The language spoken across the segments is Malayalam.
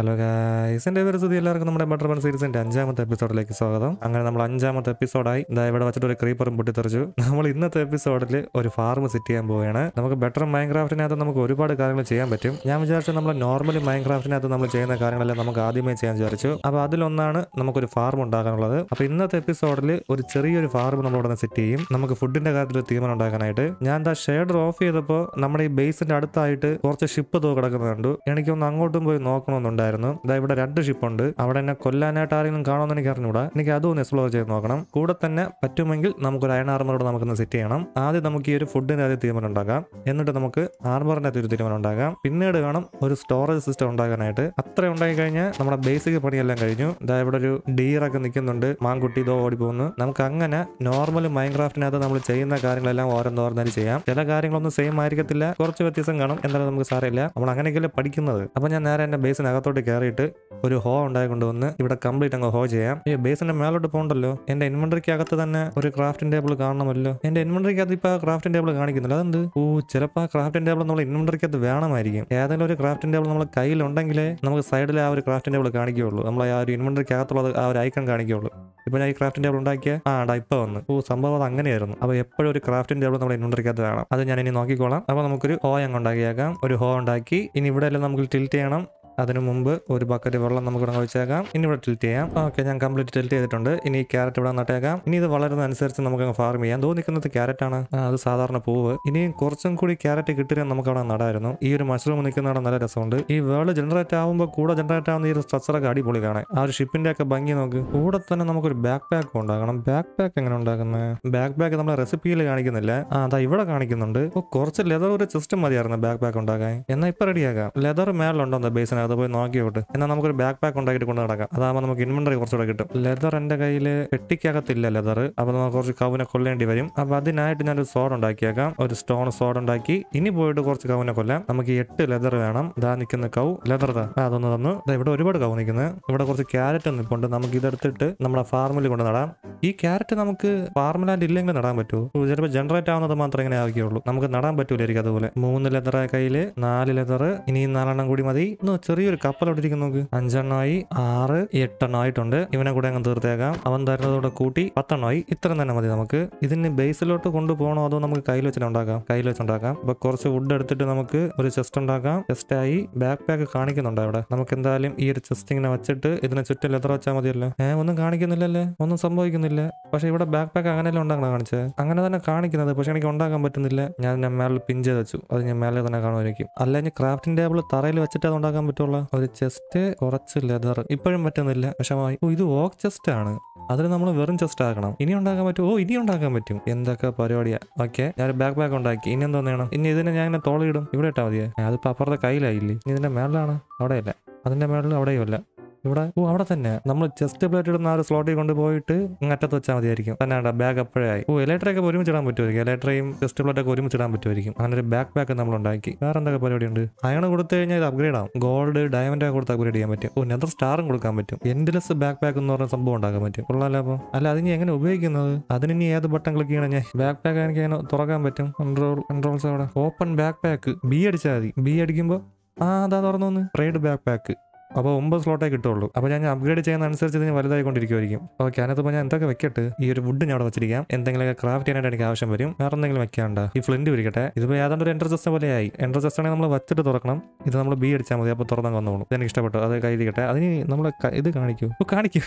ഹലോ ഗായ്സ് എൻ്റെ പേര് സുധി എല്ലാവർക്കും നമ്മുടെ ബട്ടർ ബൺ സീരീസിൻ്റെ അഞ്ചാമത്തെ എപ്പിസോഡിലേക്ക് സ്വാഗതം അങ്ങനെ നമ്മൾ അഞ്ചാമത്തെ എപ്പിസോഡായി ഇതാ ഇവിടെ വെച്ചിട്ട് ഒരു ക്രീപ്പറും പൊട്ടിത്തെറിച്ചു നമ്മൾ ഇന്നത്തെ എപ്പിസോഡിൽ ഒരു ഫാർം സെറ്റ് ചെയ്യാൻ പോവുകയാണ് നമുക്ക് ബെറ്റർ മൈൻക്രാഫ്റ്റിനകത്ത് നമുക്ക് ഒരുപാട് കാര്യങ്ങൾ ചെയ്യാൻ പറ്റും ഞാൻ വിചാരിച്ചു നമ്മൾ നോർമലി മൈൻക്രാഫ്റ്റിനകത്ത് നമ്മൾ ചെയ്യുന്ന കാര്യങ്ങളെല്ലാം നമുക്ക് ആദ്യമേ ചെയ്യാൻ വിചാരിച്ചു അപ്പോൾ അതിലൊന്നാണ് നമുക്കൊരു ഫാർം ഉണ്ടാക്കാനുള്ളത് അപ്പോൾ ഇന്നത്തെ എപ്പിസോഡിൽ ഒരു ചെറിയൊരു ഫാർം നമ്മൾ ഉടനെ സെറ്റ് ചെയ്യും നമുക്ക് ഫുഡിൻ്റെ കാര്യത്തിൽ തീരുമാനം ഉണ്ടാക്കാനായിട്ട് ഞാൻ എന്താ ഷെയ്ഡർ ഓഫ് ചെയ്തപ്പോൾ നമ്മുടെ ഈ ബേസിൻ്റെ അടുത്തായിട്ട് കുറച്ച് ഷിപ്പ് തോ കിടക്കുന്നുണ്ട് എനിക്കൊന്ന് അങ്ങോട്ടും പോയി നോക്കണമെന്നുണ്ട് ഉണ്ടായിരുന്നു ഇതാ ഇവിടെ രണ്ട് ഉണ്ട് അവിടെ എന്നെ കൊല്ലാനായിട്ട് ആരെങ്കിലും കാണുമെന്ന് എനിക്ക് അറിഞ്ഞൂടാ എനിക്ക് അതും ഒന്ന് എക്സ്പ്ലോർ ചെയ്ത് നോക്കണം കൂടെ തന്നെ പറ്റുമെങ്കിൽ നമുക്കൊരു അയൺ ആർമറോട് നമുക്കൊന്ന് സെറ്റ് ചെയ്യണം ആദ്യം നമുക്ക് ഈ ഒരു ഫുഡിന്റെ ആദ്യം തീരുമാനം ഉണ്ടാകാം എന്നിട്ട് നമുക്ക് ആർമറിന്റെ അകത്ത് ഒരു തീരുമാനം ഉണ്ടാകാം പിന്നീട് കാണും ഒരു സ്റ്റോറേജ് സിസ്റ്റം ഉണ്ടാക്കാനായിട്ട് അത്ര ഉണ്ടാക്കി കഴിഞ്ഞാൽ നമ്മുടെ ബേസിക് പണിയെല്ലാം കഴിഞ്ഞു ഇതാ ഇവിടെ ഒരു ഡീറൊക്കെ നിൽക്കുന്നുണ്ട് മാൻകുട്ടി ഇതോ ഓടി പോകുന്നു നമുക്ക് അങ്ങനെ നോർമൽ മൈൻക്രാഫ്റ്റിനകത്ത് നമ്മൾ ചെയ്യുന്ന കാര്യങ്ങളെല്ലാം ഓരോന്നോർന്നാലും ചെയ്യാം ചില കാര്യങ്ങളൊന്നും സെയിം ആയിരിക്കത്തില്ല കുറച്ച് വ്യത്യാസം കാണും എന്തായാലും നമുക്ക് സാരമില്ല നമ്മൾ അങ്ങനെയൊക്കെയല്ലേ പഠിക്കുന്നത് അപ്പൊ ഞാൻ നേരെ എന്റെ ബേസിനകത്തോട്ട് മേലോട്ട് കയറിയിട്ട് ഒരു ഹോ ഉണ്ടായി കൊണ്ടുവന്ന് ഇവിടെ കംപ്ലീറ്റ് അങ്ങ് ഹോ ചെയ്യാം ഈ ബേസിന്റെ മേലോട്ട് പോകണ്ടല്ലോ എന്റെ ഇൻവെന്ററിക്ക് അകത്ത് തന്നെ ഒരു ക്രാഫ്റ്റിംഗ് ടേബിൾ കാണണമല്ലോ എന്റെ ഇൻവെന്ററിക്ക് അകത്ത് ഇപ്പൊ ക്രാഫ്റ്റിംഗ് ടേബിൾ കാണിക്കുന്നില്ല അതെന്ത് ഓ ചിലപ്പോ ക്രാഫ്റ്റിംഗ് ടേബിൾ നമ്മൾ ഇൻവെന്ററിക്ക് അത് വേണമായിരിക്കും ഏതെങ്കിലും ഒരു ക്രാഫ്റ്റിംഗ് ടേബിൾ കയ്യിൽ ഉണ്ടെങ്കിൽ നമുക്ക് സൈഡിൽ ആ ഒരു ക്രാഫ്റ്റിംഗ് ടേബിൾ കാണിക്കുകയുള്ളൂ നമ്മൾ ആ ഒരു ഇൻവെന്ററിക്ക് അകത്തുള്ളത് ആ ഒരു ഐക്കൺ കാണിക്കുകയുള്ളൂ ഇപ്പൊ ഞാൻ ഈ ക്രാഫ്റ്റിംഗ് ടേബിൾ ഉണ്ടാക്കിയ ആ ഡാ ഇപ്പൊ വന്നു ഓ സംഭവം അത് അങ്ങനെയായിരുന്നു അപ്പൊ എപ്പോഴും ഒരു ക്രാഫ്റ്റിംഗ് ടേബിൾ നമ്മൾ അത് വേണം അത് ഞാൻ ഇനി നോക്കിക്കോളാം അപ്പൊ നമുക്കൊരു ഹോ അങ്ങ് ഉണ്ടാക്കിയേക്കാം ഒരു ഹോ ഉണ്ടാക്കി ഇനി ഇവിടെ എല്ലാം നമുക്ക് ടിൽറ്റ് ചെയ്യണം അതിനു മുമ്പ് ഒരു ബക്കറ്റ് വെള്ളം നമുക്ക് ഇവിടെ വെച്ചേക്കാം ഇനി ഇവിടെ ടിൽറ്റ് ചെയ്യാം ഓക്കെ ഞാൻ കംപ്ലീറ്റ് ടിൽറ്റ് ചെയ്തിട്ടുണ്ട് ഇനി ക്യാരറ്റ് ഇവിടെ നട്ടേക്കാം ഇനി ഇത് വളരുന്നതനുസരിച്ച് നമുക്ക് ഫാർമ് ഫാർം ചെയ്യാം തോന്നിക്കുന്നത് ക്യാരറ്റ് ആണ് അത് സാധാരണ പൂവ് ഇനിയും കുറച്ചും കൂടി ക്യാരറ്റ് കിട്ടിയാൽ നമുക്ക് അവിടെ നടായിരുന്നു ഈ ഒരു മഷ്റൂം നിൽക്കുന്നവിടെ നല്ല രസമുണ്ട് ഈ വേൾഡ് ജനറേറ്റ് ആകുമ്പോൾ കൂടെ ജനറേറ്റ് ആവുന്ന ഈ ഒരു സ്ട്രെസറൊക്കെ അടിപൊളി കാണാൻ ആ ഒരു ഷിപ്പിന്റെ ഒക്കെ ഭംഗി നോക്ക് കൂടെ തന്നെ നമുക്കൊരു ബാക്ക് പാക്ക് ഉണ്ടാക്കണം ബാക്ക് പാക്ക് എങ്ങനെ ഉണ്ടാക്കുന്നത് ബാക്ക് പാക്ക് നമ്മുടെ റെസിപ്പിയിൽ കാണിക്കുന്നില്ല ആ അതാ ഇവിടെ കാണിക്കുന്നുണ്ട് കുറച്ച് ലെതർ ഒരു സിസ്റ്റം മതിയായിരുന്നു ബാക്ക് പാക്ക് ഉണ്ടാക്കാൻ എന്നാൽ ഇപ്പൊ റെഡിയാക്കാം ലെതർ മേളിലുണ്ടോ ബേസിന് അത് പോയി നോക്കിയോട്ട് എന്നാൽ നമുക്കൊരു ബാക്ക് പാക്ക് ഉണ്ടാക്കിയിട്ട് കൊണ്ട് നടക്കാം അതാകുമ്പോൾ നമുക്ക് ഇൻവെന്ററി കുറച്ചുകൂടെ കിട്ടും ലെതർ എൻ്റെ കയ്യിൽ കെട്ടിക്കകത്തില്ല ലെതർ അപ്പോൾ നമുക്ക് കുറച്ച് കവിനെ കൊല്ലേണ്ടി വരും അപ്പോൾ അതിനായിട്ട് ഞാനൊരു സോഡ് ഉണ്ടാക്കിയേക്കാം ഒരു സ്റ്റോൺ സോഡ് ഉണ്ടാക്കി ഇനി പോയിട്ട് കുറച്ച് കവിനെ കൊല്ലാം നമുക്ക് എട്ട് ലെതർ വേണം ദാ നിൽക്കുന്ന കൗ ലെതർ ദാ അതൊന്ന് തന്നു ഇവിടെ ഒരുപാട് കൗ നിൽക്കുന്നത് ഇവിടെ കുറച്ച് ക്യാരറ്റ് നിൽപ്പുണ്ട് നമുക്ക് ഇതെടുത്തിട്ട് നമ്മുടെ ഫാർമിൽ കൊണ്ട് നടാം ഈ ക്യാരറ്റ് നമുക്ക് ഫാർമിലാൻഡ് ഇല്ലെങ്കിൽ നടാൻ പറ്റുമോ ചിലപ്പോൾ ജനറേറ്റ് ആവുന്നത് മാത്രമേ ഇങ്ങനെ ആവുകയുള്ളൂ നമുക്ക് നടാൻ പറ്റൂലായിരിക്കും അതുപോലെ മൂന്ന് ലെതർ കയ്യിൽ നാല് ലെതർ ഇനി നാലെണ്ണം കൂടി മതി എന്ന് ചെറിയൊരു കപ്പൽ ഇട്ടിരിക്കുന്നു നോക്ക് അഞ്ചെണ്ണമായി ആറ് എട്ടെണ്ണമായിട്ടുണ്ട് ഇവനെ കൂടെ അങ്ങ് തീർത്തേക്കാം അവൻ തരുന്നതോടെ കൂട്ടി പത്തെണ്ണമായി ഇത്ര തന്നെ മതി നമുക്ക് ഇതിന് ബേസിലോട്ട് കൊണ്ടുപോകണോ അതോ നമുക്ക് കയ്യിൽ വെച്ചിട്ട് ഉണ്ടാക്കാം കയ്യിൽ വെച്ചുണ്ടാക്കാം അപ്പൊ കുറച്ച് വുഡ് എടുത്തിട്ട് നമുക്ക് ഒരു ചെസ്റ്റ് ഉണ്ടാക്കാം ആയി ബാക്ക് പാക്ക് കാണിക്കുന്നുണ്ട് അവിടെ നമുക്ക് എന്തായാലും ഈ ഒരു ചെസ്റ്റ് ഇങ്ങനെ വെച്ചിട്ട് ഇതിനെ ചുറ്റും ലെതർ വെച്ചാൽ മതിയല്ലോ ഏ ഒന്നും കാണിക്കുന്നില്ലല്ലേ ഒന്നും സംഭവിക്കുന്നില്ല പക്ഷെ ഇവിടെ ബാക്ക് പാക്ക് അങ്ങനെയല്ലേ ഉണ്ടാക്കണം കാണിച്ചത് അങ്ങനെ തന്നെ കാണിക്കുന്നത് പക്ഷെ എനിക്ക് ഉണ്ടാക്കാൻ പറ്റുന്നില്ല ഞാൻ മേളിൽ പിൻ ചെയ്ത് വെച്ചു അത് ഞാൻ മേലെ തന്നെ കാണുമായിരിക്കും അല്ലെങ്കിൽ ക്രാഫ്റ്റിംഗ് ടേബിൾ തറയിൽ വെച്ചിട്ട് അത് ഉണ്ടാക്കാൻ പറ്റും ആയിട്ടുള്ള ഒരു ചെസ്റ്റ് കുറച്ച് ലെതർ ഇപ്പോഴും പറ്റുന്നില്ല വിഷമായി ഓ ഇത് ഓക്ക് ചെസ്റ്റ് ആണ് അതിന് നമ്മൾ വെറും ചെസ്റ്റ് ആക്കണം ഇനി ഉണ്ടാക്കാൻ പറ്റും ഓ ഇനി ഉണ്ടാക്കാൻ പറ്റും എന്തൊക്കെ പരിപാടിയാ ഓക്കെ ഞാൻ ബാക്ക് ബാക്ക് ഉണ്ടാക്കി ഇനി എന്തോ വേണം ഇനി ഇതിനെ ഞാൻ തോളിയിടും ഇവിടെ ഇട്ടാൽ മതിയേ അതിപ്പോ അപ്പുറത്തെ കയ്യിലായില്ലേ ഇനി ഇതിന്റെ മേളിലാണ് അവിടെയല്ല അതിന്റെ മേളിൽ അവിടെയുമല്ല ഇവിടെ ഓ അവിടെ തന്നെ നമ്മൾ ചെസ്റ്റ് പ്ലേറ്റ് ഇടുന്ന ആ ഒരു സ്ലോട്ടിൽ കൊണ്ടുപോയിട്ട് അറ്റത്ത് വെച്ചാൽ മതിയായിരിക്കും തന്നെ ബാഗ് അപ്പോഴായി ഓ ഇലക്ട്രയൊക്കെ ഒരുമിച്ച് ഇടാൻ പറ്റുമായിരിക്കും ഇലക്ട്രയും ചെസ്റ്റ് പ്ലേറ്റ് ഒക്കെ ഒരുമിച്ച് ഇടാൻ പറ്റുമായിരിക്കും അങ്ങനെ ഒരു ബാക്ക് പാക്ക് നമ്മൾ ഉണ്ടാക്കി വേറെ എന്തൊക്കെ പരിപാടി ഉണ്ട് അയാണ് കൊടുത്തു കഴിഞ്ഞാൽ ഇത് അപ്ഗ്രേഡ് ആവും ഗോൾഡ് ഡയമണ്ട് ഒക്കെ കൊടുത്ത് അപ്ഗ്രേഡ് ചെയ്യാൻ പറ്റും ഓ നെതർ സ്റ്റാറും കൊടുക്കാൻ പറ്റും എൻഡ്ലെസ് ബാക്ക് പാക്ക് എന്ന് പറഞ്ഞ സംഭവം ഉണ്ടാക്കാൻ പറ്റും കൊള്ളാലോ അപ്പോൾ അല്ല അതിന് എങ്ങനെ ഉപയോഗിക്കുന്നത് ഇനി ഏത് ബട്ടൺ ക്ലിക്ക് ചെയ്യണം ഞാൻ ബാക്ക് പാക്ക് എനിക്ക് എങ്ങനെ തുറക്കാൻ പറ്റും കൺട്രോൾ കൺട്രോൾസ് അവിടെ ഓപ്പൺ ബാക്ക് പാക്ക് ബി അടിച്ചാൽ മതി ബി അടിക്കുമ്പോൾ ആ അതാ തുറന്നു ട്രേഡ് ബാക്ക് പാക്ക് അപ്പോൾ ഒമ്പത് സ്ലോട്ടേ കിട്ടുള്ളൂ അപ്പോൾ ഞാൻ അപ്ഗ്രേഡ് ചെയ്യുന്ന അനുസരിച്ച് ഇതിന് വലുതായിക്കൊണ്ടിരിക്കുമായിരിക്കും ഓക്കെ അതിനകത്ത് ഞാൻ എന്തൊക്കെ വെക്കട്ട് ഈ ഒരു വുഡ് ഞാൻ അവിടെ വെച്ചിരിക്കാം എന്തെങ്കിലുമൊക്കെ ക്രാഫ്റ്റ് ചെയ്യാനായിട്ട് എനിക്ക് ആവശ്യം വരും വേറെ എന്തെങ്കിലും വെക്കാണ്ട ഈ ഫ്ലിൻറ്റ് വിരിക്കട്ടെ ഇതിപ്പോൾ ഏതാണ്ട് ഒരു എൻട്രസസ്റ്റ് പോലെയായി എൻട്രസസ്റ്റ് ആണെങ്കിൽ നമ്മൾ വെച്ചിട്ട് തുറക്കണം ഇത് നമ്മൾ ബി അടിച്ചാൽ മതി അപ്പോൾ തുറന്നു വന്നോളൂ എനിക്ക് ഇഷ്ടപ്പെട്ടു അത് കയ്യിരിക്കട്ടെ അതിന് നമ്മൾ ഇത് കാണിക്കൂ ഇപ്പോൾ കാണിക്കൂ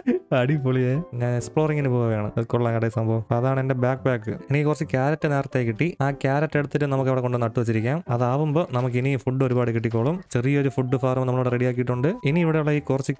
അടിപൊളിയെ ഞാൻ എക്സ്പ്ലോറിങ്ങിന് പോവുകയാണ് കൊള്ളാൻ കടയിൽ സംഭവം അതാണ് എൻ്റെ ബാക്ക് പാക്ക് എനിക്ക് കുറച്ച് ക്യാരറ്റ് നേരത്തെ കിട്ടി ആ ക്യാരറ്റ് എടുത്തിട്ട് നമുക്ക് അവിടെ കൊണ്ട് നട്ടു വെച്ചിരിക്കാം അതാവുമ്പോൾ നമുക്ക് ഇനി ഫുഡ് ഒരുപാട് കിട്ടിക്കോളും ചെറിയൊരു ഫുഡ് ഫാർമ് നമ്മളോട് റെഡിയാക്കിയിട്ടുണ്ട് ഇനി ഇവിടെയുള്ള ഈ കുറച്ച്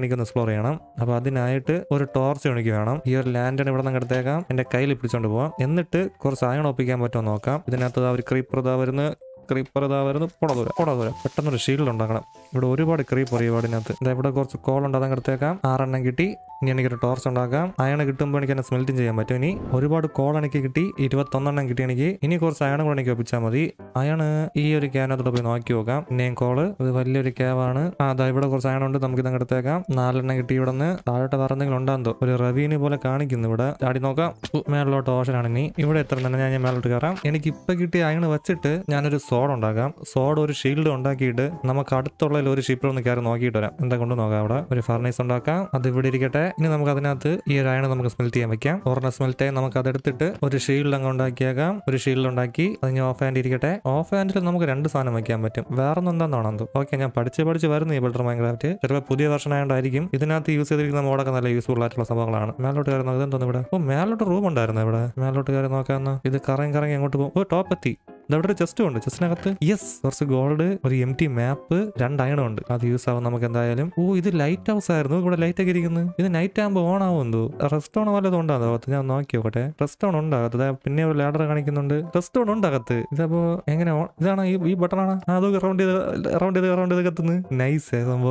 എനിക്ക് ഒന്ന് എക്സ്പ്ലോർ ചെയ്യണം അപ്പോൾ അതിനായിട്ട് ഒരു ടോർച്ച് എനിക്ക് വേണം ഈ ഒരു ലാൻഡൺ ഇവിടെ നിന്ന് എടുത്തേക്കാം എന്റെ കയ്യിൽ പിടിച്ചോണ്ട് പോവാം എന്നിട്ട് കുറച്ച് അയൺ ഒപ്പിക്കാൻ പറ്റുമോ നോക്കാം ഇതിനകത്ത് അവർ ഒരു ക്രീപ്പർ ഇതാ വരുന്ന ക്രീപ്പർ ഇതാ വരുന്നത് കുടതൂര കുടതൂര പെട്ടെന്നൊരു ഷീൽഡ് ഉണ്ടാക്കണം ഇവിടെ ഒരുപാട് ക്രീപ്പർ ഈ വാടിനകത്ത് ഇതാ ഇവിടെ കുറച്ച് കോൾ ഉണ്ട് അതങ്ങടത്തേക്കാം ആറെണ്ണം കിട്ടി ഇനി എനിക്കൊരു ടോർച്ച് ഉണ്ടാക്കാം അയൺ കിട്ടുമ്പോൾ എനിക്ക് എന്നെ സ്മെൽറ്റിംഗ് ചെയ്യാൻ പറ്റും ഇനി ഒരുപാട് കോൾ എനിക്ക് കിട്ടി ഇരുപത്തൊന്നെണ്ണം കിട്ടി എനിക്ക് ഇനി കുറച്ച് അയണ കൂടെ എനിക്ക് ഒപ്പിച്ചാൽ മതി അയൺ ഈ ഒരു ക്യാനകത്തോടെ പോയി നോക്കി നോക്കാം ഇനിയും കോള് ഇത് വലിയൊരു ക്യാവാണ് അതാ ഇവിടെ കുറച്ച് അയണ ഉണ്ട് നമുക്ക് എടുത്തേക്കാം നാലെണ്ണം കിട്ടി ഇവിടെ നിന്ന് താഴോട്ട് വേറെ എന്തെങ്കിലും ഉണ്ടാകുന്നോ ഒരു റവീനെ പോലെ കാണിക്കുന്നു ഇവിടെ ചാടി നോക്കാം മേളിലോട്ട് ഓഷനാണ് ഇനി ഇവിടെ എത്ര തന്നെ ഞാൻ മേളോട്ട് കയറാം എനിക്ക് ഇപ്പൊ കിട്ടിയ അയണ് വെച്ചിട്ട് ഞാനൊരു സോഡ് ഉണ്ടാക്കാം സോഡ് ഒരു ഷീൽഡ് ഉണ്ടാക്കിയിട്ട് നമുക്ക് അടുത്തുള്ള ഒരു ഷിപ്പിൽ ഒന്ന് കയറി നോക്കിയിട്ട് വരാം എന്താ കൊണ്ട് നോക്കാം അവിടെ ഒരു ഫർണീസ് ഉണ്ടാക്കാം അത് ഇവിടെ ഇരിക്കട്ടെ ഇനി നമുക്ക് അതിനകത്ത് ഈ ഒരു അയൺ നമുക്ക് സ്മെൽറ്റ് ചെയ്യാൻ വെക്കാം ഓർണ സ്മെൽറ്റ് ആയി നമുക്ക് അതെടുത്തിട്ട് ഒരു ഷീൽഡ് അങ്ങ് ഉണ്ടാക്കിയേക്കാം ഒരു ഷീൽഡ് ഉണ്ടാക്കി അതിന് ഓഫ് ഹാൻഡ് ഇരിക്കട്ടെ ഓഫ് ഹാൻഡിൽ നമുക്ക് രണ്ട് സാധനം വെക്കാൻ പറ്റും വേറെ ഒന്നും എന്താണെന്നാണ് ഓക്കെ ഞാൻ പഠിച്ച് പഠിച്ച് വരുന്നു ഈ ബിൽഡർ മൈൻക്രാഫ്റ്റ് ചിലപ്പോൾ പുതിയ വർഷം ആയതുകൊണ്ടായിരിക്കും ഇതിനകത്ത് യൂസ് ചെയ്തിരിക്കുന്ന മോഡൊക്കെ നല്ല യൂസ്ഫുൾ ആയിട്ടുള്ള സംഭവങ്ങളാണ് മേലോട്ട് കയറി നോക്കുന്നത് ഇവിടെ ഓ മേലോട്ട് റൂം ഉണ്ടായിരുന്നു ഇവിടെ മേലോട്ട് കയറി നോക്കാമെന്ന് ഇത് കറങ്ങി കറങ്ങി അങ്ങോട്ട് പോകും ഓ ടോപ്പ് എത്തി ഇതവിടെ ചെസ്റ്റും ഉണ്ട് ചെസ്റ്റിനകത്ത് യെസ് കുറച്ച് ഗോൾഡ് ഒരു എം ടി മാപ്പ് രണ്ട് അയണം ഉണ്ട് അത് യൂസ് ആവും നമുക്ക് എന്തായാലും ഓ ഇത് ലൈറ്റ് ഹൗസ് ആയിരുന്നു ഇവിടെ ലൈറ്റ് ഒക്കെ ഇരിക്കുന്നത് ഇത് നൈറ്റ് ആകുമ്പോൾ ഓൺ എന്തോ റെസ്റ്റോൺ വല്ലതും ഉണ്ടാകും അകത്ത് ഞാൻ നോക്കി നോക്കട്ടെ റെസ്റ്റോൺ അതായത് പിന്നെ ഒരു ലാഡർ കാണിക്കുന്നുണ്ട് റെസ്റ്റോൺ ഉണ്ടാകത്ത് ഇതപ്പോ എങ്ങനെ ഇതാണ് ഈ ബട്ടണാണ് അത് റൗണ്ട് ചെയ്ത് റൗണ്ട് ചെയ്ത് റൗണ്ട് ചെയ്ത് കത്തുന്നു നൈസ് സംഭവം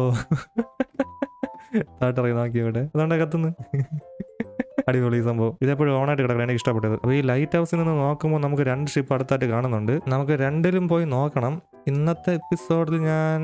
നോക്കി ഇവിടെ അതുകൊണ്ടാണ് കത്തുന്നത് അടിപൊളി സംഭവം ഇതെപ്പോഴും ഓണായിട്ട് കിടക്കണം എനിക്ക് ഇഷ്ടപ്പെട്ടത് അപ്പോൾ ഈ ലൈറ്റ് ഹൗസിൽ നിന്ന് നോക്കുമ്പോൾ നമുക്ക് രണ്ട് ഷിപ്പ് അടുത്തായിട്ട് കാണുന്നുണ്ട് നമുക്ക് രണ്ടിലും പോയി നോക്കണം ഇന്നത്തെ എപ്പിസോഡിൽ ഞാൻ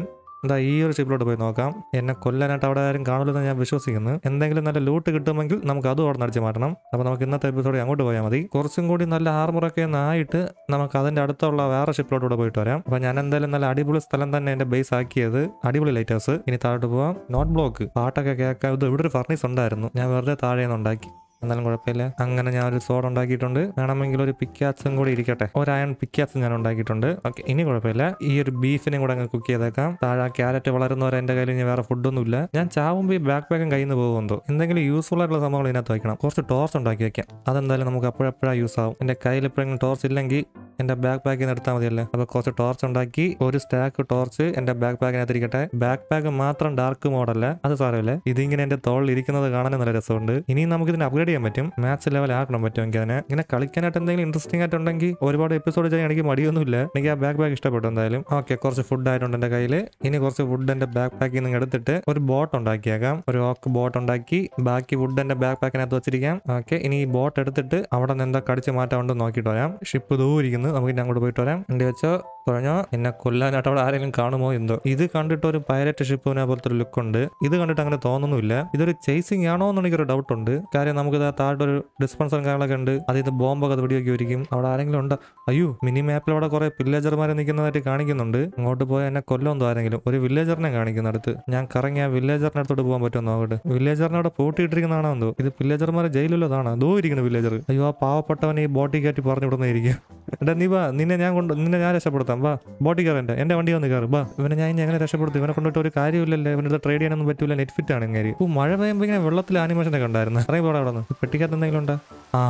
എന്താ ഈ ഒരു ഷിപ്പിലോട്ട് പോയി നോക്കാം എന്നെ കൊല്ലാനായിട്ട് അവിടെ ആരും കാണില്ലെന്ന് ഞാൻ വിശ്വസിക്കുന്നു എന്തെങ്കിലും നല്ല ലൂട്ട് കിട്ടുമെങ്കിൽ നമുക്ക് അതും അവിടെ നടിച്ച് മാറ്റണം അപ്പോൾ നമുക്ക് ഇന്നത്തെ എപ്പിസോഡ് അങ്ങോട്ട് പോയാൽ മതി കുറച്ചും കൂടി നല്ല ആർമറൊക്കെ ആയിട്ട് നമുക്ക് അതിൻ്റെ അടുത്തുള്ള വേറെ ഷിപ്പിലോട്ടൂടെ പോയിട്ട് വരാം അപ്പോൾ ഞാൻ എന്തായാലും നല്ല അടിപൊളി സ്ഥലം തന്നെ എൻ്റെ ബേസ് ആക്കിയത് അടിപൊളി ലൈറ്റ് ഹൗസ് ഇനി താഴോട്ട് പോവാം നോട്ട് ബ്ലോക്ക് പാട്ടൊക്കെ കേൾക്കാം ഇത് ഇവിടെ ഒരു ഫർണീസ് ഉണ്ടായിരുന്നു ഞാൻ വെറുതെ താഴെ നിന്ന് ഉണ്ടാക്കി എന്നാലും കുഴപ്പമില്ല അങ്ങനെ ഒരു സോഡ് ഉണ്ടാക്കിയിട്ടുണ്ട് വേണമെങ്കിൽ ഒരു പിക്കാസും കൂടി ഇരിക്കട്ടെ ഒരു അയൺ പിക്കാസും ഞാൻ ഉണ്ടാക്കിയിട്ടുണ്ട് ഓക്കെ ഇനി കുഴപ്പമില്ല ഈ ഒരു ബീഫിനെ കൂടെ അങ്ങ് കുക്ക് ചെയ്തേക്കാം താഴെ ക്യാരറ്റ് വളരുന്നവരെ എന്റെ കയ്യിൽ ഇനി വേറെ ഫുഡൊന്നും ഇല്ല ഞാൻ ചാവുമ്പോൾ ഈ ബാക്ക് പാക്കും കയ്യിൽ നിന്ന് പോകുമെന്തോ എന്തെങ്കിലും യൂസ്ഫുൾ ആയിട്ടുള്ള സംഭവങ്ങൾ ഇതിനകത്ത് വയ്ക്കണം കുറച്ച് ടോർച്ച് ഉണ്ടാക്കി വെക്കാം അതെന്തായാലും നമുക്ക് അപ്പോഴപ്പോഴാണ് യൂസ് ആവും എന്റെ കയ്യിൽ എപ്പോഴെങ്കിലും ടോർച്ച് ഇല്ലെങ്കിൽ എന്റെ ബാക്ക് പാക്കിൽ നിന്ന് എടുത്താൽ മതിയല്ലേ അപ്പൊ കുറച്ച് ടോർച്ച് ഉണ്ടാക്കി ഒരു സ്റ്റാക്ക് ടോർച്ച് എന്റെ ബാക്ക് പാക്കിനകത്ത് ഇരിക്കട്ടെ ബാക്ക് പാക്ക് മാത്രം ഡാർക്ക് മോഡല്ല അത് സാരമില്ല ഇതിങ്ങനെ എന്റെ തോളിൽ ഇരിക്കുന്നത് കാണാൻ നല്ല രസമുണ്ട് ഇനി നമുക്ക് ഇതിന് അപ്ഗ്രേഡ് ഡിവൈഡ് ചെയ്യാൻ പറ്റും മാത്സ് ലെവൽ ആക്കണം പറ്റും എനിക്ക് അതിനെ ഇങ്ങനെ കളിക്കാനായിട്ട് എന്തെങ്കിലും ഇൻട്രസ്റ്റിംഗ് ആയിട്ടുണ്ടെങ്കിൽ ഒരുപാട് എപ്പിസോഡ് ചെയ്യാൻ എനിക്ക് മടിയൊന്നുമില്ല എനിക്ക് ആ ബാക്ക് പാക്ക് ഇഷ്ടപ്പെട്ടു എന്തായാലും ഓക്കെ കുറച്ച് ഫുഡ് ആയിട്ടുണ്ട് എന്റെ കയ്യിൽ ഇനി കുറച്ച് ഫുഡ് എന്റെ ബാക്ക് പാക്കിൽ നിന്ന് എടുത്തിട്ട് ഒരു ബോട്ട് ഉണ്ടാക്കിയേക്കാം ഒരു ഓക്ക് ബോട്ട് ഉണ്ടാക്കി ബാക്കി ഫുഡ് എന്റെ ബാക്ക് പാക്കിനകത്ത് വെച്ചിരിക്കാം ഓക്കെ ഇനി ഈ ബോട്ട് എടുത്തിട്ട് അവിടെ നിന്ന് എന്താ കടിച്ച് മാറ്റാണ്ടോ നോക്കിട്ട് വരാം ഷിപ്പ് ദൂരിക്കുന്നു നമുക്ക് അങ്ങോട്ട് പോയിട്ട് വരാം എന്റെ വെച്ചോ പറഞ്ഞോ എന്നെ കൊല്ലാനായിട്ട് അവിടെ ആരെങ്കിലും കാണുമോ എന്തോ ഇത് കണ്ടിട്ട് ഒരു പൈലറ്റ് ഷിപ്പിനെ പോലത്തെ ഒരു ലുക്ക് ഉണ്ട് ഇത് കണ്ടിട്ട് അങ്ങനെ തോന്നുന്നില്ല ഇതൊരു ചേസിങ് ആണോ എന്ന് ഡൗട്ട് ഉണ്ട് കാര്യം നമുക്ക് നമുക്ക് താഴെ ഒരു ഡിസ്പെൻസറും കാര്യങ്ങളൊക്കെ ഉണ്ട് അതിൽ ബോംബൊക്കെ അത് വെടിയൊക്കെ ഒരുക്കും അവിടെ ആരെങ്കിലും ഉണ്ട് അയ്യോ മിനി മാപ്പിൽ അവിടെ കുറെ വില്ലേജർമാരെ നിൽക്കുന്നതായിട്ട് കാണിക്കുന്നുണ്ട് അങ്ങോട്ട് പോയാൽ എന്നെ കൊല്ലം ആരെങ്കിലും ഒരു വില്ലേജറിനെ അടുത്ത് ഞാൻ കറങ്ങി ആ വില്ലേജറിന്റെ അടുത്തോട്ട് പോകാൻ പറ്റുമോ നോക്കട്ടെ വില്ലേജറിനെ അവിടെ പൂട്ടിയിട്ടിരിക്കുന്നതാണോ എന്തോ ഇത് വില്ലേജർമാരെ ജയിലുള്ളതാണ് അതോ ദോ വില്ലേജർ അയ്യോ ആ പാവപ്പെട്ടവനെ ഈ ബോട്ടി കയറ്റി പറഞ്ഞു വിടുന്നതായിരിക്കും എടാ നീ വാ നിന്നെ ഞാൻ കൊണ്ട് നിന്നെ ഞാൻ രക്ഷപ്പെടുത്താം വാ ബോട്ടി കയറൻ്റെ എൻ്റെ വണ്ടി വന്ന് കയറും വാ ഇവനെ ഞാൻ ഇനി എങ്ങനെ രക്ഷപ്പെടുത്തും ഇവനെ കൊണ്ടിട്ട് ഒരു കാര്യമില്ലല്ലേ ഇവൻ്റെ ട്രേഡ് ചെയ്യാനൊന്നും പറ്റൂല ഫിറ്റ് ആണ് ഇങ്ങനെ ഓ മഴ പെയ്യുമ്പോൾ ഇങ്ങനെ വെള്ളത്തിൽ ഒക്കെ ഉണ്ടായിരുന്നു അറിയാം പോടാ അവിടെ നിന്ന് പെട്ടിക്കകത്ത് എന്തെങ്കിലും ഉണ്ടോ ആ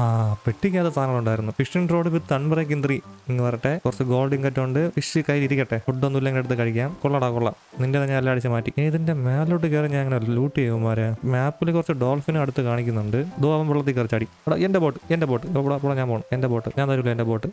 പെട്ടിക്കകത്ത് സാധനങ്ങൾ ഉണ്ടായിരുന്നു fish rod with unbreaking three ഇങ്ങ് വരട്ടെ കുറച്ച് ഗോൾഡിങ് കറ്റുണ്ട് ഫിഷ് കയ്യിൽ ഇരിക്കട്ടെ ഫുഡൊന്നും ഇല്ലെങ്കിൽ എടുത്ത് കഴിക്കാം കൊള്ളടാ കൊള്ളാം നിന്റെ തന്നെ എല്ലാം അടിച്ച് മാറ്റി ഇനി ഇതിന്റെ മേലോട്ട് കയറി ഞാൻ അങ്ങനെ ലൂട്ട് ചെയ്യുമാരെ മാപ്പിൽ കുറച്ച് ഡോൾഫിനും അടുത്ത് കാണിക്കുന്നുണ്ട് ദോ അവൻ വെള്ളത്തിൽ കയറി ചാടി എന്റെ ബോട്ട് എന്റെ ബോട്ട് അപ്പോൾ ഞാൻ പോകണം എന്റെ ബോട്ട് ഞാൻ തരില്ല എന്റെ ബോട്ട്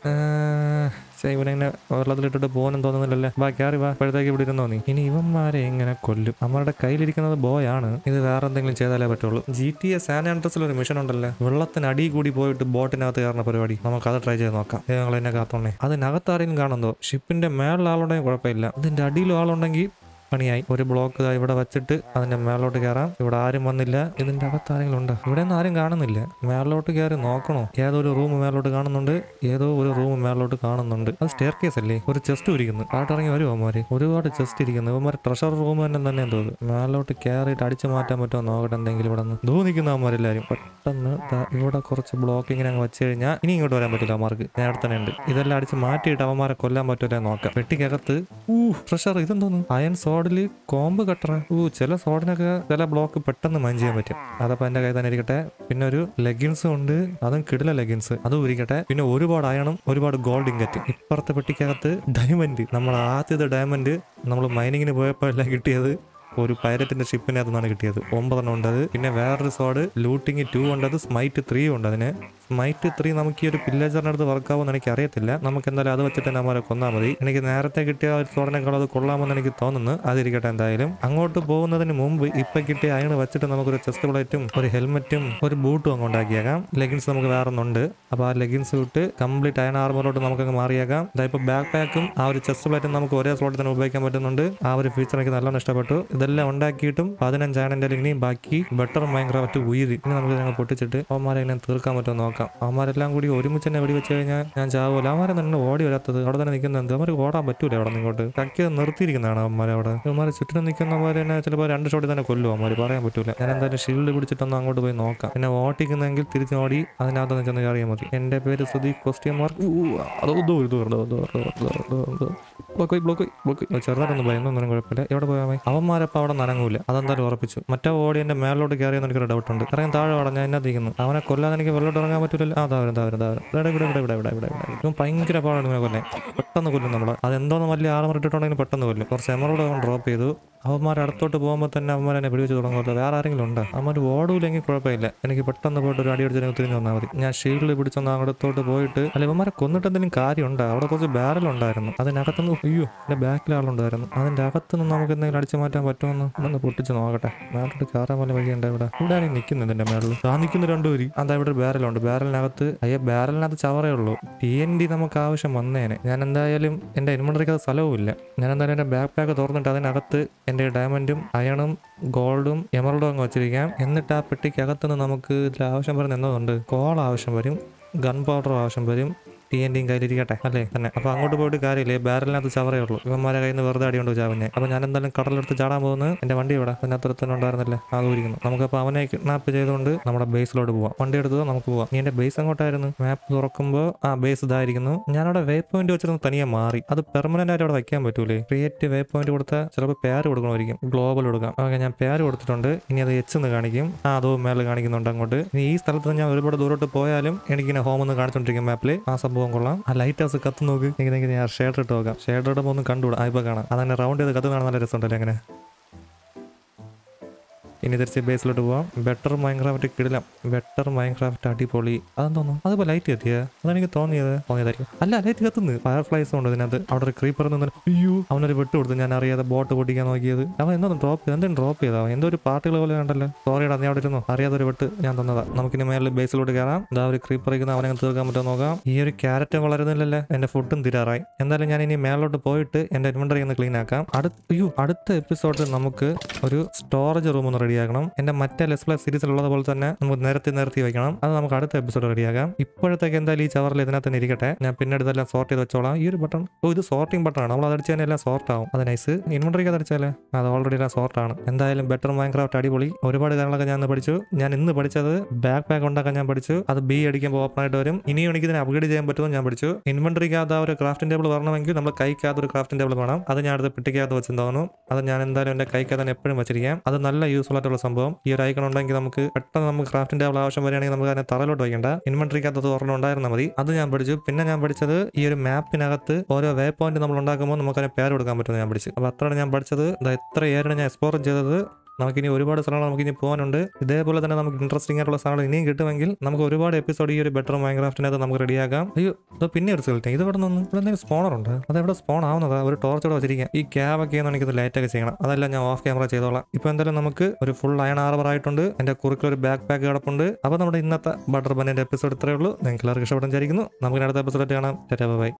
ഇവനെങ്ങനെ വെള്ളത്തിലിട്ടിട്ട് പോകാനും തോന്നുന്നില്ലല്ലേ ബാ കയറി വാ അപ്പോഴത്തേക്ക് ഇവിടെ ഇരുന്നോ നീ ഇനി ഇവന്മാരെ എങ്ങനെ കൊല്ലും അമ്മയുടെ കയ്യിലിരിക്കുന്നത് ബോയാണ് ഇത് വേറെ എന്തെങ്കിലും ചെയ്താലേ പറ്റുള്ളൂ ജി ടി എ സാൻ ആൻഡ്രസിൽ ഒരു മിഷൻ ഉണ്ടല്ലേ വെള്ളത്തിനടി കൂടി പോയിട്ട് ബോട്ടിനകത്ത് കയറുന്ന പരിപാടി നമുക്ക് അത് ട്രൈ ചെയ്ത് നോക്കാം നിങ്ങൾ എന്നെ കാത്തോണേ അതിനകത്ത് ആരെയും കാണുന്നോ ഷിപ്പിന്റെ മേളിൽ ആളുണ്ടെങ്കിൽ കുഴപ്പമില്ല ഇതിന്റെ അടിയിലും ആളുണ്ടെങ്കിൽ പണിയായി ഒരു ബ്ലോക്ക് ഇതാ ഇവിടെ വെച്ചിട്ട് അതിന്റെ മേളോട്ട് കയറാം ഇവിടെ ആരും വന്നില്ല ഇതിന്റെ അകത്ത് ആരെങ്കിലും ഉണ്ട് ഇവിടെ നിന്ന് ആരും കാണുന്നില്ല മേളോട്ട് കയറി നോക്കണോ ഏതോ ഒരു റൂം മേളോട്ട് കാണുന്നുണ്ട് ഏതോ ഒരു റൂം മേളോട്ട് കാണുന്നുണ്ട് അത് സ്റ്റെയർ കേസ് അല്ലേ ഒരു ചെസ്റ്റ് ഇരിക്കുന്നു പാട്ടിറങ്ങി വരും അവന്മാര് ഒരുപാട് ചെസ്റ്റ് ഇരിക്കുന്നു അവന്മാർ ട്രഷർ റൂം തന്നെ തന്നെ എന്തോ മേളോട്ട് കയറിയിട്ട് അടിച്ചു മാറ്റാൻ പറ്റുമോ നോക്കട്ടെ എന്തെങ്കിലും ഇവിടെ നിന്ന് ധോ നിൽക്കുന്ന അവന്മാരെല്ലാവരും പെട്ടെന്ന് ഇവിടെ കുറച്ച് ബ്ലോക്കിങ്ങനെ അങ്ങ് വെച്ച് കഴിഞ്ഞാൽ ഇനി ഇങ്ങോട്ട് വരാൻ പറ്റില്ല അവർക്ക് നേരത്തെ ഉണ്ട് ഇതെല്ലാം അടിച്ച് മാറ്റിയിട്ട് അവന്മാരെ കൊല്ലാൻ പറ്റൂല നോക്കാം പെട്ടിക്കകത്ത് ഊ പ്രഷർ ഇതെന്തോന്നു അയൺ സോഡിൽ കോമ്പ് കട്ടറ ഊ ചില സോഡിനൊക്കെ ചില ബ്ലോക്ക് പെട്ടെന്ന് മൈൻ ചെയ്യാൻ പറ്റും അതപ്പോ എന്റെ കൈ തന്നെ ഇരിക്കട്ടെ പിന്നെ ഒരു ലെഗിൻസും ഉണ്ട് അതും കിടില ലെഗിൻസ് അതും ഇരിക്കട്ടെ പിന്നെ ഒരുപാട് അയണും ഒരുപാട് ഗോൾഡ് ഇങ്കറ്റ് ഇപ്പുറത്തെ പെട്ടിക്കകത്ത് ഡയമണ്ട് നമ്മൾ ആദ്യത്തെ ഡയമണ്ട് നമ്മൾ മൈനിങ്ങിന് പോയപ്പോഴല്ല കിട്ടിയത് ഒരു പൈരറ്റിന്റെ ഷിപ്പിനകത്തു നിന്നാണ് കിട്ടിയത് ഒമ്പതെണ്ണം ഉണ്ടത് പിന്നെ വേറൊരു സ്വാഡ് ലൂട്ടിങ് ടു ഉണ്ടത് സ്മൈറ്റ് ത്രീ ഉണ്ട് അതിന് മൈറ്റ് ത്രീ നമുക്ക് ഈ ഒരു പില്ലേജറിൻ്റെ അടുത്ത് വർക്കാവുമെന്ന് എനിക്ക് അറിയത്തില്ല നമുക്ക് എന്തായാലും അത് വെച്ചിട്ട് തന്നെ അവരെ കൊന്നാൽ മതി എനിക്ക് നേരത്തെ കിട്ടിയ ഒരു തോറിനേക്കാൾ അത് കൊള്ളാമെന്ന് എനിക്ക് തോന്നുന്നു അതിരിക്കട്ടെ എന്തായാലും അങ്ങോട്ട് പോകുന്നതിന് മുമ്പ് ഇപ്പൊ കിട്ടിയ അയണ് വെച്ചിട്ട് നമുക്കൊരു ചെസ്റ്റ് പ്ലേറ്റും ഒരു ഹെൽമെറ്റും ഒരു ബൂട്ടും അങ്ങ് ഉണ്ടാക്കിയേക്കാം ലെഗിൻസ് നമുക്ക് വേറെ ഒന്നുണ്ട് അപ്പോൾ ആ ലെഗിൻസ് വിട്ട് കംപ്ലീറ്റ് അയൺ ആർമറിലോട്ട് നമുക്കങ്ങ് മാറിയേക്കാം അതായത് ബാക്ക് പാക്കും ആ ഒരു ചെസ്റ്റ് പ്ലേറ്റും നമുക്ക് ഒരേ സ്ലോട്ടിൽ തന്നെ ഉപയോഗിക്കാൻ പറ്റുന്നുണ്ട് ആ ഒരു ഫീച്ചർ എനിക്ക് നല്ലോണം ഇഷ്ടപ്പെട്ടു ഇതെല്ലാം ഉണ്ടാക്കിയിട്ടും പതിനഞ്ചാണ് എൻ്റെ ഇനിയും ബാക്കി ബെറ്റർ മൈൻക്രാഫ്റ്റ് ഉയരി ഇനി നമുക്ക് പൊട്ടിച്ചിട്ട് അവന്മാരെ തീർക്കാൻ പറ്റുമോ നോക്കാം അവന്മാരെല്ലാം കൂടി ഒരുമിച്ച് തന്നെ വെടി വെച്ച് കഴിഞ്ഞാൽ ഞാൻ ചാവൂല അവന്മാരെ നിന്ന് ഓടി വരാത്തത് അവിടെ തന്നെ നിൽക്കുന്ന എന്ത് അവന്മാർ ഓടാൻ പറ്റൂല അവിടെ നിങ്ങോട്ട് കക്കി നിർത്തിയിരിക്കുന്നതാണ് അവന്മാരെ അവിടെ അവന്മാരെ നിൽക്കുന്ന നിൽക്കുന്നവരെ തന്നെ ചിലപ്പോൾ രണ്ട് ഷോട്ടിൽ തന്നെ കൊല്ലും അവന്മാർ പറയാൻ പറ്റൂല ഞാൻ എന്തായാലും ഷീൽഡ് പിടിച്ചിട്ടൊന്ന് അങ്ങോട്ട് പോയി നോക്കാം എന്നെ ഓട്ടിക്കുന്നെങ്കിൽ തിരിച്ച് ഓടി അതിനകത്ത് ചെന്ന് കയറിയാൽ മതി എൻ്റെ പേര് സുധീ ക്വസ്റ്റ്യൻ മാർക്ക് അതോ ദൂരം ദൂരം ദൂരം ദൂരം ബ്ലോക്ക് ബ്ലോക്ക് ബ്ലോക്ക് ചെറുതായിട്ടൊന്നും ഭയന്നു ഒന്നും കുഴപ്പമില്ല എവിടെ പോയാൽ അവന്മാരപ്പം അവിടെ നനങ്ങൂല അതെന്തായാലും ഉറപ്പിച്ചു മറ്റേ ഓടി എന്റെ മേലോട്ട് കയറിയെന്ന് എനിക്കൊരു ഡൗട്ട് ഉണ്ട് ഇറങ്ങാൻ താഴെ വളഞ്ഞ എന്നെ തിരിക്കുന്നു അവനെ കൊല്ലാതെ എനിക്ക് വെള്ളോട്ട് ഇറങ്ങാൻ പറ്റില്ല ആ താവരം താവരം താവരം ഇവിടെ ഇവിടെ ഇവിടെ ഇവിടെ ഇവിടെ ഇവിടെ ഇവിടെ ഭയങ്കര പാടാണ് ഇവനെ കൊല്ലാൻ പെട്ടെന്ന് കൊല്ലും അത് എന്തോന്ന് വലിയ മറിട്ടിട്ടുണ്ടെങ്കിൽ പെട്ടെന്ന് കൊല്ലും കുറച്ച് എമറോട് ഡ്രോപ്പ് ചെയ്തു അവന്മാർ അടുത്തോട്ട് പോകുമ്പോൾ തന്നെ അവന്മാർ എന്നെ പിടിവെച്ച് തുടങ്ങുമല്ലോ വേറെ ആരെങ്കിലും ഉണ്ട് അവന്മാർ ഓടൂലെങ്കിൽ കുഴപ്പമില്ല എനിക്ക് പെട്ടെന്ന് പോയിട്ട് ഒരു അടി അടിച്ചു തിരിഞ്ഞ് വന്നാൽ മതി ഞാൻ ഷീൽഡ് പിടിച്ചൊന്ന് അടുത്തോട്ട് പോയിട്ട് അല്ല ഇവന്മാരെ കൊന്നിട്ട് എന്തെങ്കിലും കാര്യമുണ്ട് അവിടെ കുറച്ച് ബാരൽ ഉണ്ടായിരുന്നു അതിനകത്തുനിന്ന് അയ്യോ എൻ്റെ ബാക്കിൽ ആളുണ്ടായിരുന്നു അതിൻ്റെ അകത്തുനിന്ന് നമുക്ക് എന്തെങ്കിലും അടിച്ചു മാറ്റാൻ പറ്റുമെന്ന് ഒന്ന് പൊട്ടിച്ച് നോക്കട്ടെ മേലോട്ട് കയറാൻ പോലെ വഴിയുണ്ട് ഇവിടെ ഇവിടെ ആണെങ്കിൽ നിൽക്കുന്നു ഇതിൻ്റെ മേളിൽ ആ നിൽക്കുന്ന രണ്ടുപേരി അതാ ഇവിടെ ഒരു ബാരലുണ്ട് ബാരലിനകത്ത് അയ്യ ബാരലിനകത്ത് ചവറേ ഉള്ളൂ ടി എൻ ഡി നമുക്ക് ആവശ്യം വന്നേനെ ഞാൻ എന്തായാലും എൻ്റെ ഇൻവെൻ്ററിക്ക് അത് ഇല്ല ഞാൻ എന്തായാലും എൻ്റെ ബാക്ക് പാക്ക് തുറന്നിട്ട് അതിനകത്ത് എൻ്റെ ഡയമണ്ടും അയണും ഗോൾഡും എമറൽഡും അങ്ങ് വെച്ചിരിക്കാം എന്നിട്ട് ആ പെട്ടിക്കകത്തുനിന്ന് നമുക്ക് ഇതിൽ ആവശ്യം വരുന്ന എന്നുണ്ട് കോൾ ആവശ്യം വരും ഗൺ പൗഡർ ആവശ്യം വരും ടി എൻ്റെയും കയ്യിലിരിക്കട്ടെ അല്ലേ തന്നെ അപ്പൊ അങ്ങോട്ട് പോയിട്ട് കാര്യമില്ലേ ബാരലിനകത്ത് ചവറേ ഉള്ളൂ ഇവന്മാരെ കയ്യിൽ നിന്ന് വെറുതെ അടിയുണ്ട് ചാവിനെ അപ്പൊ ഞാൻ എന്തായാലും കടലെടുത്ത് ചാടാൻ പോകുന്നത് എന്റെ വണ്ടി ഇവിടെ അതിനകത്തൊരുത്തന്നെ ഉണ്ടായിരുന്നില്ലേ അത് ഊരിക്കുന്നു അപ്പൊ അവനെ കിഡ്നാപ്പ് ചെയ്തുകൊണ്ട് നമ്മുടെ ബേസിലോട്ട് പോവാം വണ്ടി എടുത്തത് നമുക്ക് പോവാം നീ എന്റെ ബേസ് അങ്ങോട്ടായിരുന്നു മാപ്പ് തുറക്കുമ്പോൾ ആ ബേസ് ഇതായിരിക്കുന്നു ഞാനവിടെ വേ പോയിന്റ് വെച്ചിരുന്നു തനിയെ മാറി അത് പെർമനന്റ് ആയിട്ട് അവിടെ വയ്ക്കാൻ പറ്റൂലേ ക്രിയേറ്റ് വേ പോയിന്റ് കൊടുത്ത ചിലപ്പോൾ പേര് കൊടുക്കണമായിരിക്കും ഗ്ലോബൽ കൊടുക്കാം ഓക്കെ ഞാൻ പേര് കൊടുത്തിട്ടുണ്ട് ഇനി അത് എച്ച് എന്ന് കാണിക്കും ആ അതോ മേലെ കാണിക്കുന്നുണ്ട് അങ്ങോട്ട് ഇനി ഈ സ്ഥലത്ത് ഞാൻ ഒരുപാട് ദൂരോട്ട് പോയാലും എനിക്കിങ്ങനെ ഹോം എന്ന് കാണിച്ചുകൊണ്ടിരിക്കും മാപ്പിൽ ആ സംഭവം പോകാൻ കൊള്ളാം ആ ഹൗസ് കത്ത് നോക്ക് എങ്ങനെ ഞാൻ ഷേഡ് ഇട്ട് നോക്കാം ഷേഡ് ഇടുമ്പോൾ ഒന്നും കണ്ടുകൂടാ ഇപ്പൊ കാണാം അതങ്ങനെ റൗണ്ട് ചെയ്ത് കത്ത് കാണാൻ നല്ല രസമുണ്ടല്ലോ അങ്ങനെ ഇനി തിരിച്ച് ബേസിലോട്ട് പോവാം ബെറ്റർ മൈൻക്രാഫ്റ്റ് കിടിലം ബെറ്റർ മൈൻക്രാഫ്റ്റ് അടിപൊളി അതെന്ന് തോന്നുന്നു അതുപോലെ ലൈറ്റ് എത്തിയത് അതെനിക്ക് തോന്നിയത് തോന്നിയതായിരിക്കും അല്ല ലൈറ്റ് കത്തുന്നു ഫയർഫ്ലൈസ് ഉണ്ട് ഇതിനകത്ത് അവിടെ ഒരു ക്രീപ്പർ നിന്ന് അയ്യോ അവനൊരു വിട്ട് കൊടുത്തു ഞാൻ അറിയാതെ ബോട്ട് പൊട്ടിക്കാൻ നോക്കിയത് അവൻ എന്തോ ഡ്രോപ്പ് ചെയ്ത് എന്തെങ്കിലും ഡ്രോപ്പ് ചെയ്താ എന്തോ ഒരു പാർട്ടികൾ പോലെ ഉണ്ടല്ലോ സോറിയുടെ നീ അവിടെ ഇരുന്നു അറിയാതെ ഒരു വിട്ട് ഞാൻ തന്നതാ നമുക്കിനി മേലെ ബേസിലോട്ട് കയറാം ഇതാ ഒരു ക്രീപ്പർ ഇരിക്കുന്ന അവനെ തീർക്കാൻ പറ്റുമോ നോക്കാം ഈ ഒരു ക്യാരറ്റ് വളരുന്നില്ലല്ലേ എൻ്റെ ഫുഡും തിരാറായി എന്തായാലും ഞാൻ ഇനി മേലോട്ട് പോയിട്ട് എൻ്റെ ഇൻവെൻ്ററി ഒന്ന് ക്ലീൻ ആക്കാം അടുത്ത അയ്യോ അടുത്ത എപ്പിസോഡിൽ നമുക്ക് ഒരു സ്റ്റോറേജ് റൂം ഒന്ന് റെഡി റെഡിയാക്കണം എന്റെ മറ്റേ ലെസ് പ്ലസ് ഉള്ളത് പോലെ തന്നെ നമുക്ക് നിരത്തി നിരത്തി വെക്കണം അത് നമുക്ക് അടുത്ത എപ്പിസോഡ് റെഡിയാക്കാം ഇപ്പോഴത്തേക്ക് എന്തായാലും ഈ ചവറിൽ ഇതിനകത്ത് തന്നെ ഇരിക്കട്ടെ ഞാൻ പിന്നെ ഇതെല്ലാം സോർട്ട് ചെയ്ത് വെച്ചോളാം ഈ ഒരു ബട്ടൺ ഓ ഇത് സോർട്ടിംഗ് ബട്ടൺ ആണ് നമ്മൾ അതടിച്ച് തന്നെ എല്ലാം സോർട്ട് ആവും അത് നൈസ് ഇൻവെന്ററിക്ക് അടിച്ചാലേ അത് ഓൾറെഡി എല്ലാം ആണ് എന്തായാലും ബെറ്റർ മൈൻക്രാഫ്റ്റ് അടിപൊളി ഒരുപാട് കാര്യങ്ങളൊക്കെ ഞാൻ പഠിച്ചു ഞാൻ ഇന്ന് പഠിച്ചത് ബാക്ക് പാക്ക് ഉണ്ടാക്കാൻ ഞാൻ പഠിച്ചു അത് ബി അടിക്കുമ്പോൾ ഓപ്പൺ ആയിട്ട് വരും ഇനിയും എനിക്ക് ഇതിനെ അപ്ഗ്രേഡ് ചെയ്യാൻ പറ്റുമെന്ന് ഞാൻ പഠിച്ചു ഇൻവെന്ററിക്കാത്ത ആ ഒരു ക്രാഫ്റ്റിംഗ് ടേബിൾ വരണമെങ്കിൽ നമ്മൾ കൈക്കാത്ത ഒരു ക്രാഫ്റ്റിംഗ് ടേബിൾ വേണം അത് ഞാൻ പിട്ടിക്കാത്ത പെട്ടിക്കകത്ത് വെച്ചെന്ന് തോന്നുന്നു അത് ഞാൻ എന്തായാലും എൻ്റെ കൈക്കാതെ തന്നെ എപ്പോഴും വെച്ചിരിക്കാം അത് നല്ല യൂസ്ഫുൾ പറ്റുള്ള സംഭവം ഈ ഒരു ഐക്കൺ ഉണ്ടെങ്കിൽ നമുക്ക് പെട്ടെന്ന് നമുക്ക് ക്രാഫ്റ്റ് ടേബിൾ ആവശ്യം വരികയാണെങ്കിൽ നമുക്ക് അതിനെ തറയിലോട്ട് വയ്ക്കേണ്ട ഇൻവെൻട്രിക്കകത്ത് ഒരെണ്ണം ഉണ്ടായിരുന്നാൽ മതി അത് ഞാൻ പഠിച്ചു പിന്നെ ഞാൻ പഠിച്ചത് ഈ ഒരു മാപ്പിനകത്ത് ഓരോ വേ പോയിന്റ് നമ്മൾ ഉണ്ടാക്കുമ്പോൾ നമുക്ക് അതിന് പേര് കൊടുക്കാൻ പറ്റുമെന്ന് ഞാൻ പഠിച്ചു അപ്പോൾ അത്രയാണ് ഞാൻ പഠിച്ചത് ഇത് എത്ര ഏരിയാണ് ഞാൻ എക്സ്പ്ലോർ ചെയ്തത് നമുക്കിനി ഒരുപാട് സ്ഥലങ്ങൾ നമുക്കിനി പോകാനുണ്ട് ഇതേപോലെ തന്നെ നമുക്ക് ഇൻട്രസ്റ്റിംഗ് ആയിട്ടുള്ള സ്ഥലങ്ങൾ ഇനിയും കിട്ടുമെങ്കിൽ നമുക്ക് ഒരുപാട് എപ്പിസോഡ് ഈ ഒരു ബെറ്റർ മൈൻക്രാഫ്റ്റിനകത്ത് നമുക്ക് റെഡിയാക്കാം അയ്യോ പിന്നെ ഒരു സ്ഥലത്തെ ഇത് ഇവിടെ നിന്ന് ഇവിടെ എന്തെങ്കിലും സ്പോണർ ഉണ്ട് അത് എവിടെ സ്പോൺ ആവുന്നതാ ഒരു ടോർച്ച് വെച്ചിരിക്കാം വെച്ചിരിക്കുക ഈ ക്യാബ് ഒക്കെ എനിക്ക് ലൈറ്റ് ഒക്കെ ചെയ്യണം അതല്ല ഞാൻ ഓഫ് ക്യാമറ ചെയ്തോളാം ഇപ്പൊ എന്തായാലും നമുക്ക് ഒരു ഫുൾ അയൺ ആർബർ ആയിട്ടുണ്ട് എന്റെ കുറുക്കിൽ ഒരു ബാക്ക് പാക്ക് കിടപ്പുണ്ട് അപ്പൊ നമ്മുടെ ഇന്നത്തെ ബട്ടർ ബന്നിന്റെ എപ്പിസോഡ് ഇത്രയേ ഉള്ളൂ നിങ്ങൾക്ക് എല്ലാവർക്കും ഇഷ്ടപ്പെടാൻ വിചാരിക്കുന്നു നമുക്ക് അടുത്ത എപ്പിസോഡ് കാണാം ബൈ